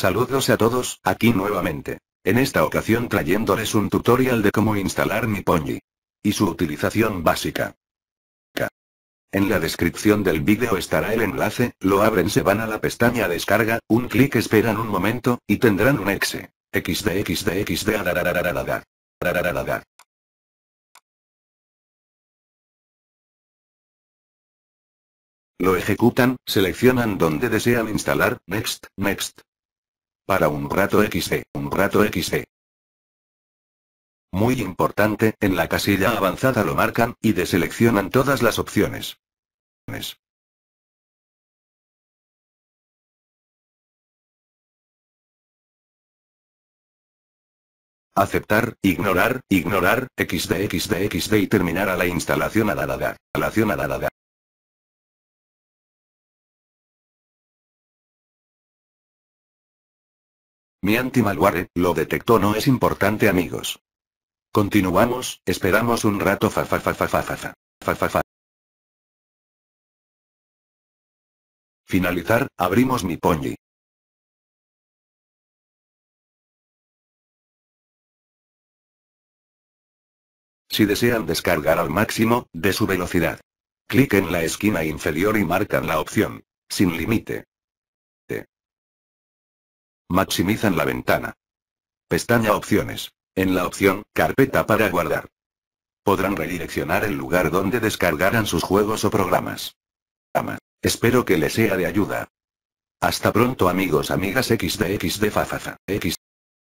Saludos a todos, aquí nuevamente. En esta ocasión trayéndoles un tutorial de cómo instalar mi Pony. Y su utilización básica. En la descripción del vídeo estará el enlace, lo abren se van a la pestaña descarga, un clic esperan un momento, y tendrán un exe. XD XD XD Lo ejecutan, seleccionan donde desean instalar, next, next, para un rato XD, un rato XD. Muy importante, en la casilla avanzada lo marcan, y deseleccionan todas las opciones. Aceptar, ignorar, ignorar, xd xd xd y terminar a la instalación a la instalación a la Mi anti-malware lo detectó no es importante amigos. Continuamos, esperamos un rato fa fa fa fa fa fa fa fa fa. Finalizar, abrimos mi pony Si desean descargar al máximo, de su velocidad. Clic en la esquina inferior y marcan la opción. Sin límite. Maximizan la ventana. Pestaña Opciones. En la opción, Carpeta para guardar. Podrán redireccionar el lugar donde descargarán sus juegos o programas. Ama. Espero que les sea de ayuda. Hasta pronto amigos amigas xdxd x.